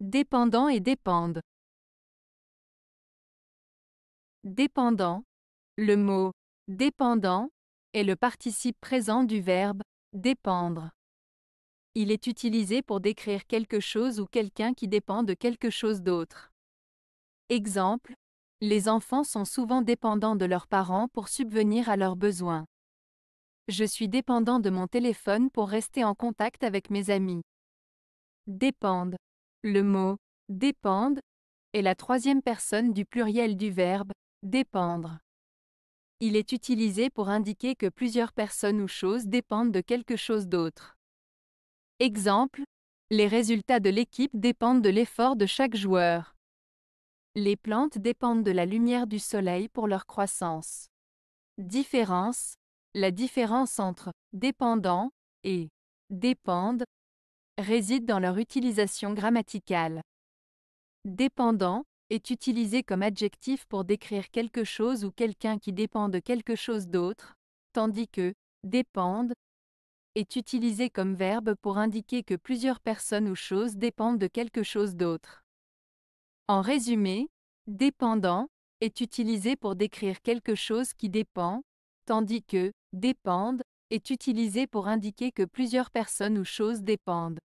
Dépendant et dépendent. Dépendant. Le mot dépendant est le participe présent du verbe dépendre. Il est utilisé pour décrire quelque chose ou quelqu'un qui dépend de quelque chose d'autre. Exemple, les enfants sont souvent dépendants de leurs parents pour subvenir à leurs besoins. Je suis dépendant de mon téléphone pour rester en contact avec mes amis. Dépendent. Le mot dépendent est la troisième personne du pluriel du verbe dépendre. Il est utilisé pour indiquer que plusieurs personnes ou choses dépendent de quelque chose d'autre. Exemple, les résultats de l'équipe dépendent de l'effort de chaque joueur. Les plantes dépendent de la lumière du soleil pour leur croissance. Différence, la différence entre dépendant et dépendent réside dans leur utilisation grammaticale. Dépendant est utilisé comme adjectif pour décrire quelque chose ou quelqu'un qui dépend de quelque chose d'autre, tandis que dépendent est utilisé comme verbe pour indiquer que plusieurs personnes ou choses dépendent de quelque chose d'autre. En résumé, dépendant est utilisé pour décrire quelque chose qui dépend, tandis que dépendent est utilisé pour indiquer que plusieurs personnes ou choses dépendent.